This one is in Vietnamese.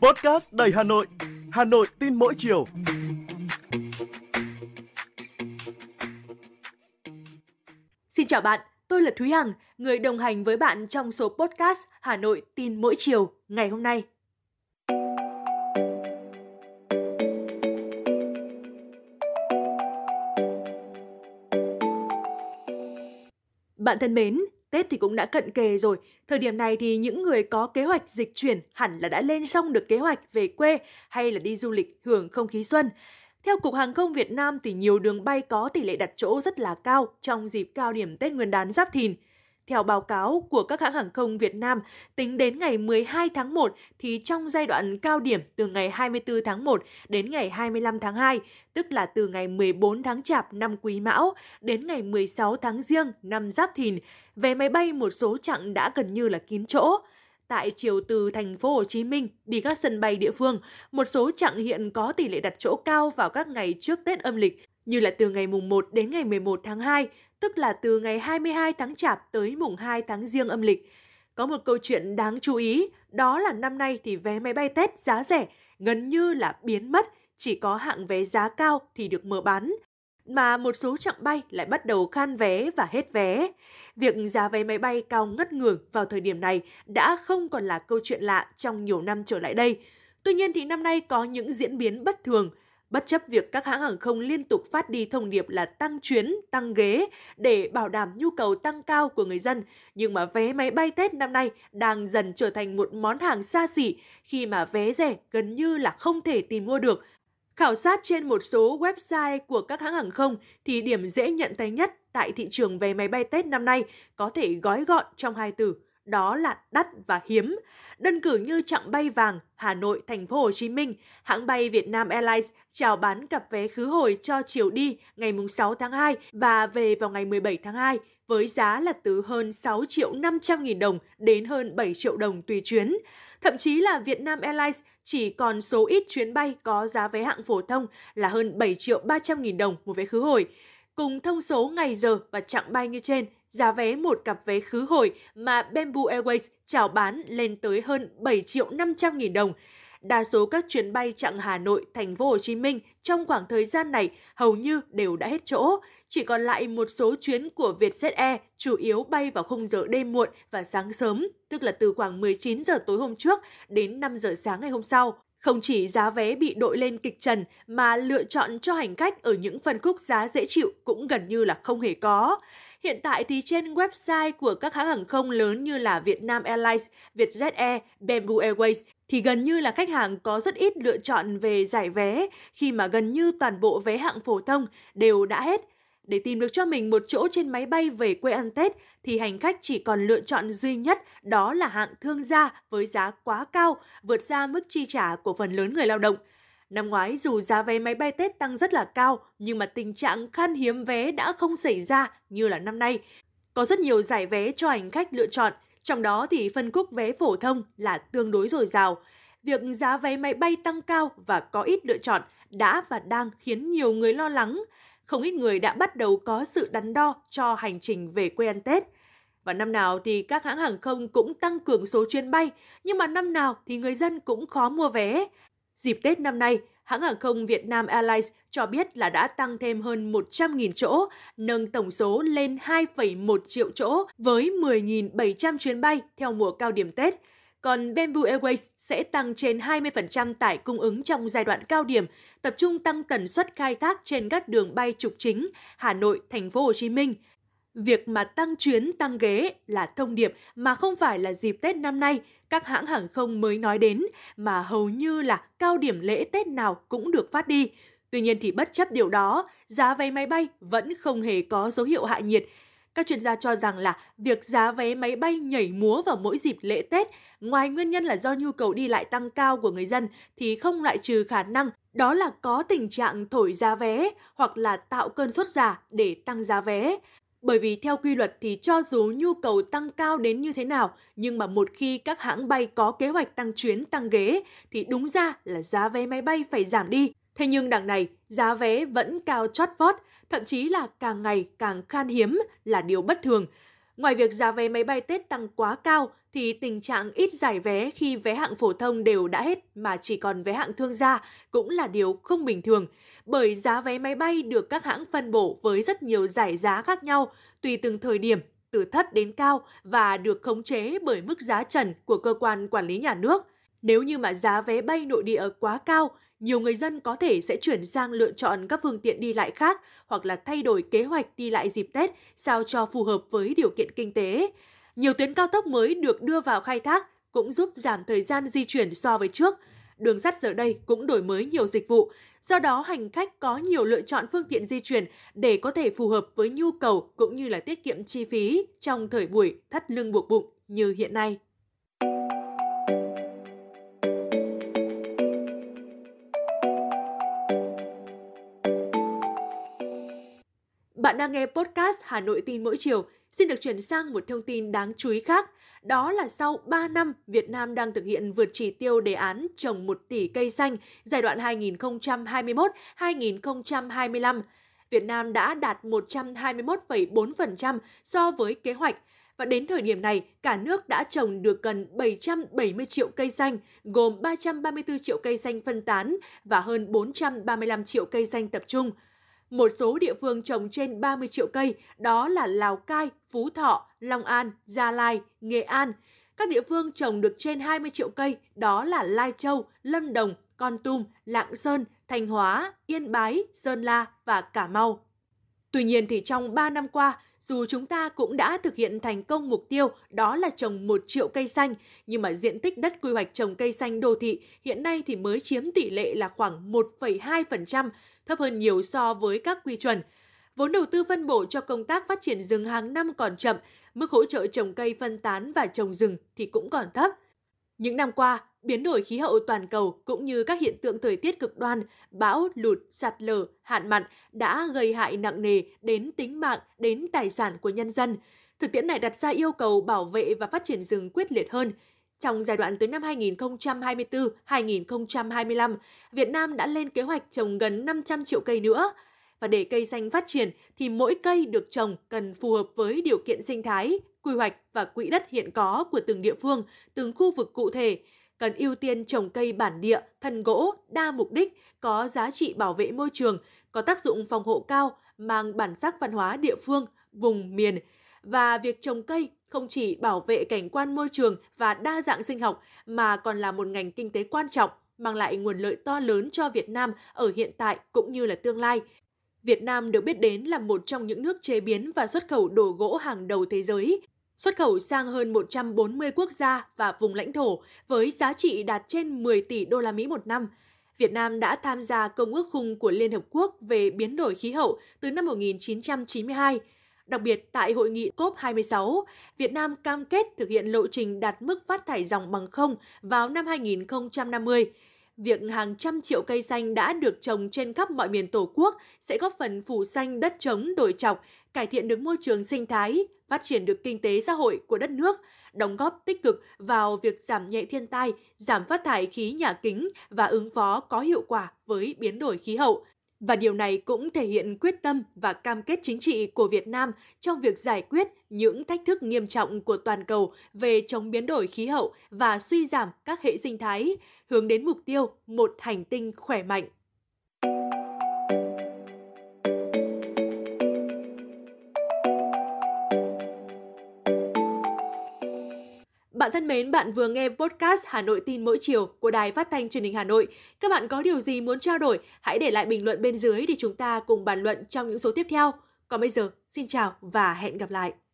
Podcast đầy Hà Nội. Hà Nội tin mỗi chiều. Xin chào bạn, tôi là Thúy Hằng, người đồng hành với bạn trong số podcast Hà Nội tin mỗi chiều ngày hôm nay. Bạn thân mến, Tết thì cũng đã cận kề rồi, thời điểm này thì những người có kế hoạch dịch chuyển hẳn là đã lên xong được kế hoạch về quê hay là đi du lịch hưởng không khí xuân. Theo Cục Hàng không Việt Nam thì nhiều đường bay có tỷ lệ đặt chỗ rất là cao trong dịp cao điểm Tết Nguyên đán Giáp Thìn – theo báo cáo của các hãng hàng không Việt Nam, tính đến ngày 12 tháng 1 thì trong giai đoạn cao điểm từ ngày 24 tháng 1 đến ngày 25 tháng 2, tức là từ ngày 14 tháng Chạp năm Quý Mão đến ngày 16 tháng Giêng năm Giáp Thìn, vé máy bay một số chặng đã gần như là kín chỗ tại chiều từ thành phố Hồ Chí Minh đi các sân bay địa phương, một số chặng hiện có tỷ lệ đặt chỗ cao vào các ngày trước Tết âm lịch như là từ ngày mùng 1 đến ngày 11 tháng 2 tức là từ ngày 22 tháng Chạp tới mùng 2 tháng Giêng âm lịch. Có một câu chuyện đáng chú ý, đó là năm nay thì vé máy bay Tết giá rẻ, gần như là biến mất, chỉ có hạng vé giá cao thì được mở bán mà một số chặng bay lại bắt đầu khan vé và hết vé. Việc giá vé máy bay cao ngất ngường vào thời điểm này đã không còn là câu chuyện lạ trong nhiều năm trở lại đây. Tuy nhiên thì năm nay có những diễn biến bất thường, bất chấp việc các hãng hàng không liên tục phát đi thông điệp là tăng chuyến, tăng ghế để bảo đảm nhu cầu tăng cao của người dân, nhưng mà vé máy bay Tết năm nay đang dần trở thành một món hàng xa xỉ khi mà vé rẻ gần như là không thể tìm mua được. Khảo sát trên một số website của các hãng hàng không thì điểm dễ nhận thấy nhất tại thị trường vé máy bay Tết năm nay có thể gói gọn trong hai từ đó là đắt và hiếm. Đơn cử như chặng bay vàng Hà Nội Thành phố Hồ Chí Minh, hãng bay Việt Nam Airlines chào bán cặp vé khứ hồi cho chiều đi ngày 6 tháng 2 và về vào ngày 17 tháng 2 với giá là từ hơn 6 triệu 500 nghìn đồng đến hơn 7 triệu đồng tùy chuyến. Thậm chí là Vietnam Airlines chỉ còn số ít chuyến bay có giá vé hạng phổ thông là hơn 7 triệu 300 nghìn đồng một vé khứ hồi. Cùng thông số ngày giờ và chặng bay như trên giá vé một cặp vé khứ hồi mà Bamboo Airways chào bán lên tới hơn 7 triệu 500 nghìn đồng. Đa số các chuyến bay chặng Hà Nội, Thành phố Hồ Chí Minh trong khoảng thời gian này hầu như đều đã hết chỗ, chỉ còn lại một số chuyến của Vietjet Air chủ yếu bay vào khung giờ đêm muộn và sáng sớm, tức là từ khoảng 19 giờ tối hôm trước đến 5 giờ sáng ngày hôm sau. Không chỉ giá vé bị đội lên kịch trần mà lựa chọn cho hành khách ở những phân khúc giá dễ chịu cũng gần như là không hề có. Hiện tại thì trên website của các hãng hàng không lớn như là Vietnam Airlines, Vietjet Air, Bamboo Airways thì gần như là khách hàng có rất ít lựa chọn về giải vé khi mà gần như toàn bộ vé hạng phổ thông đều đã hết. Để tìm được cho mình một chỗ trên máy bay về quê ăn Tết thì hành khách chỉ còn lựa chọn duy nhất đó là hạng thương gia với giá quá cao, vượt ra mức chi trả của phần lớn người lao động. Năm ngoái dù giá vé máy bay Tết tăng rất là cao nhưng mà tình trạng khan hiếm vé đã không xảy ra như là năm nay. Có rất nhiều giải vé cho hành khách lựa chọn, trong đó thì phân khúc vé phổ thông là tương đối dồi dào. Việc giá vé máy bay tăng cao và có ít lựa chọn đã và đang khiến nhiều người lo lắng. Không ít người đã bắt đầu có sự đắn đo cho hành trình về quê ăn Tết. Và năm nào thì các hãng hàng không cũng tăng cường số chuyến bay, nhưng mà năm nào thì người dân cũng khó mua vé. Dịp Tết năm nay, hãng hàng không Việt Nam Airlines cho biết là đã tăng thêm hơn 100.000 chỗ, nâng tổng số lên 2,1 triệu chỗ với 10.700 chuyến bay theo mùa cao điểm Tết. Còn Bamboo Airways sẽ tăng trên 20% tải cung ứng trong giai đoạn cao điểm, tập trung tăng tần suất khai thác trên các đường bay trục chính Hà Nội, Thành phố Hồ Chí Minh – Việc mà tăng chuyến, tăng ghế là thông điệp mà không phải là dịp Tết năm nay các hãng hàng không mới nói đến mà hầu như là cao điểm lễ Tết nào cũng được phát đi. Tuy nhiên thì bất chấp điều đó, giá vé máy bay vẫn không hề có dấu hiệu hạ nhiệt. Các chuyên gia cho rằng là việc giá vé máy bay nhảy múa vào mỗi dịp lễ Tết, ngoài nguyên nhân là do nhu cầu đi lại tăng cao của người dân thì không loại trừ khả năng đó là có tình trạng thổi giá vé hoặc là tạo cơn sốt giả để tăng giá vé. Bởi vì theo quy luật thì cho dù nhu cầu tăng cao đến như thế nào, nhưng mà một khi các hãng bay có kế hoạch tăng chuyến, tăng ghế thì đúng ra là giá vé máy bay phải giảm đi. Thế nhưng đằng này, giá vé vẫn cao chót vót, thậm chí là càng ngày càng khan hiếm là điều bất thường. Ngoài việc giá vé máy bay Tết tăng quá cao, thì tình trạng ít giải vé khi vé hạng phổ thông đều đã hết mà chỉ còn vé hạng thương gia cũng là điều không bình thường, bởi giá vé máy bay được các hãng phân bổ với rất nhiều giải giá khác nhau tùy từng thời điểm, từ thấp đến cao và được khống chế bởi mức giá trần của cơ quan quản lý nhà nước. Nếu như mà giá vé bay nội địa quá cao, nhiều người dân có thể sẽ chuyển sang lựa chọn các phương tiện đi lại khác hoặc là thay đổi kế hoạch đi lại dịp Tết sao cho phù hợp với điều kiện kinh tế. Nhiều tuyến cao tốc mới được đưa vào khai thác cũng giúp giảm thời gian di chuyển so với trước. Đường sắt giờ đây cũng đổi mới nhiều dịch vụ, do đó hành khách có nhiều lựa chọn phương tiện di chuyển để có thể phù hợp với nhu cầu cũng như là tiết kiệm chi phí trong thời buổi thắt lưng buộc bụng như hiện nay. Bạn đang nghe podcast Hà Nội tin mỗi chiều – Xin được chuyển sang một thông tin đáng chú ý khác. Đó là sau 3 năm, Việt Nam đang thực hiện vượt chỉ tiêu đề án trồng 1 tỷ cây xanh giai đoạn 2021-2025. Việt Nam đã đạt 121,4% so với kế hoạch và đến thời điểm này, cả nước đã trồng được gần 770 triệu cây xanh, gồm 334 triệu cây xanh phân tán và hơn 435 triệu cây xanh tập trung. Một số địa phương trồng trên 30 triệu cây, đó là Lào Cai, Phú Thọ, Long An, Gia Lai, Nghệ An. Các địa phương trồng được trên 20 triệu cây, đó là Lai Châu, Lâm Đồng, Con Tum, Lạng Sơn, Thanh Hóa, Yên Bái, Sơn La và Cà Mau. Tuy nhiên thì trong 3 năm qua, dù chúng ta cũng đã thực hiện thành công mục tiêu đó là trồng 1 triệu cây xanh, nhưng mà diện tích đất quy hoạch trồng cây xanh đô thị hiện nay thì mới chiếm tỷ lệ là khoảng 1,2%, thấp hơn nhiều so với các quy chuẩn. Vốn đầu tư phân bổ cho công tác phát triển rừng hàng năm còn chậm, mức hỗ trợ trồng cây phân tán và trồng rừng thì cũng còn thấp. Những năm qua, biến đổi khí hậu toàn cầu cũng như các hiện tượng thời tiết cực đoan, bão, lụt, sạt lở, hạn mặn đã gây hại nặng nề đến tính mạng, đến tài sản của nhân dân. Thực tiễn này đặt ra yêu cầu bảo vệ và phát triển rừng quyết liệt hơn. Trong giai đoạn tới năm 2024-2025, Việt Nam đã lên kế hoạch trồng gần 500 triệu cây nữa. Và để cây xanh phát triển thì mỗi cây được trồng cần phù hợp với điều kiện sinh thái, quy hoạch và quỹ đất hiện có của từng địa phương, từng khu vực cụ thể, cần ưu tiên trồng cây bản địa, thân gỗ, đa mục đích, có giá trị bảo vệ môi trường, có tác dụng phòng hộ cao, mang bản sắc văn hóa địa phương, vùng miền. Và việc trồng cây không chỉ bảo vệ cảnh quan môi trường và đa dạng sinh học mà còn là một ngành kinh tế quan trọng mang lại nguồn lợi to lớn cho Việt Nam ở hiện tại cũng như là tương lai. Việt Nam được biết đến là một trong những nước chế biến và xuất khẩu đồ gỗ hàng đầu thế giới, xuất khẩu sang hơn 140 quốc gia và vùng lãnh thổ với giá trị đạt trên 10 tỷ đô la Mỹ một năm. Việt Nam đã tham gia công ước khung của Liên Hợp Quốc về biến đổi khí hậu từ năm 1992 Đặc biệt, tại hội nghị COP26, Việt Nam cam kết thực hiện lộ trình đạt mức phát thải dòng bằng không vào năm 2050. Việc hàng trăm triệu cây xanh đã được trồng trên khắp mọi miền Tổ quốc sẽ góp phần phủ xanh đất trống đổi chọc, cải thiện được môi trường sinh thái, phát triển được kinh tế xã hội của đất nước, đóng góp tích cực vào việc giảm nhẹ thiên tai, giảm phát thải khí nhà kính và ứng phó có hiệu quả với biến đổi khí hậu. Và điều này cũng thể hiện quyết tâm và cam kết chính trị của Việt Nam trong việc giải quyết những thách thức nghiêm trọng của toàn cầu về chống biến đổi khí hậu và suy giảm các hệ sinh thái, hướng đến mục tiêu một hành tinh khỏe mạnh. Bạn thân mến, bạn vừa nghe podcast Hà Nội tin mỗi chiều của Đài Phát thanh Truyền hình Hà Nội. Các bạn có điều gì muốn trao đổi? Hãy để lại bình luận bên dưới để chúng ta cùng bàn luận trong những số tiếp theo. Còn bây giờ, xin chào và hẹn gặp lại.